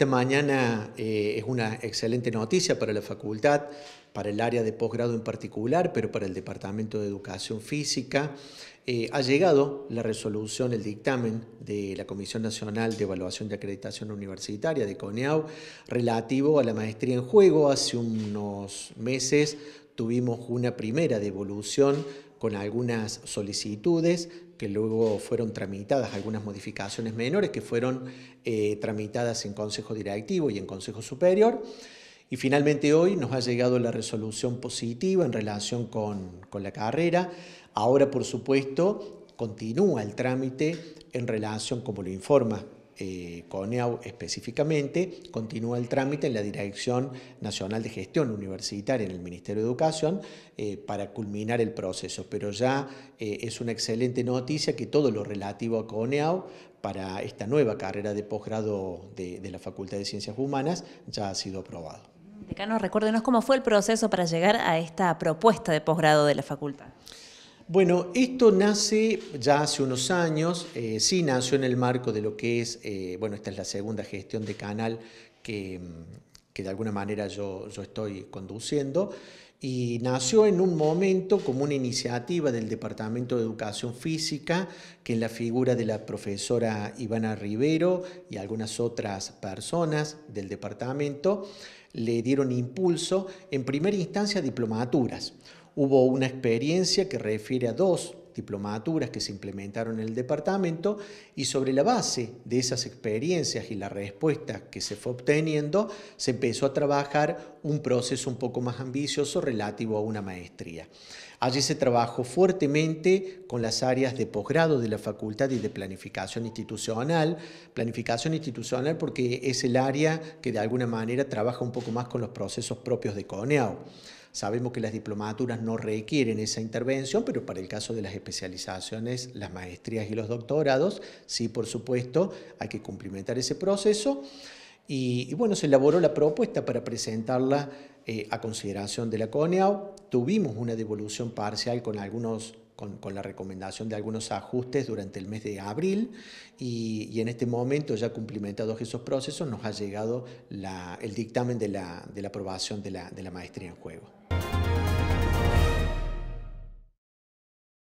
Esta mañana eh, es una excelente noticia para la facultad, para el área de posgrado en particular, pero para el Departamento de Educación Física. Eh, ha llegado la resolución, el dictamen de la Comisión Nacional de Evaluación de Acreditación Universitaria de CONEAU relativo a la maestría en juego. Hace unos meses tuvimos una primera devolución con algunas solicitudes que luego fueron tramitadas, algunas modificaciones menores que fueron eh, tramitadas en Consejo Directivo y en Consejo Superior. Y finalmente hoy nos ha llegado la resolución positiva en relación con, con la carrera. Ahora, por supuesto, continúa el trámite en relación, como lo informa eh, CONEAU específicamente, continúa el trámite en la Dirección Nacional de Gestión Universitaria en el Ministerio de Educación eh, para culminar el proceso. Pero ya eh, es una excelente noticia que todo lo relativo a CONEAU para esta nueva carrera de posgrado de, de la Facultad de Ciencias Humanas ya ha sido aprobado. Decano, recuérdenos cómo fue el proceso para llegar a esta propuesta de posgrado de la facultad. Bueno, esto nace ya hace unos años, eh, sí nació en el marco de lo que es, eh, bueno, esta es la segunda gestión de canal mm, que, de alguna manera yo, yo, estoy conduciendo, y nació en un momento como una iniciativa del Departamento de Educación Física, que en la figura de la profesora Ivana Rivero y algunas otras personas del departamento le dieron impulso, en primera instancia, a diplomaturas hubo una experiencia que refiere a dos diplomaturas que se implementaron en el departamento y sobre la base de esas experiencias y la respuesta que se fue obteniendo, se empezó a trabajar un proceso un poco más ambicioso relativo a una maestría. Allí se trabajó fuertemente con las áreas de posgrado de la facultad y de planificación institucional. Planificación institucional porque es el área que de alguna manera trabaja un poco más con los procesos propios de CONEAU. Sabemos que las diplomaturas no requieren esa intervención, pero para el caso de las especializaciones, las maestrías y los doctorados, sí, por supuesto, hay que cumplimentar ese proceso. Y, bueno, se elaboró la propuesta para presentarla eh, a consideración de la CONEAU. Tuvimos una devolución parcial con algunos con, la recomendación de algunos ajustes durante el mes de abril y, en este momento, ya cumplimentados esos procesos, nos ha llegado el dictamen de la, aprobación de la maestría en juego.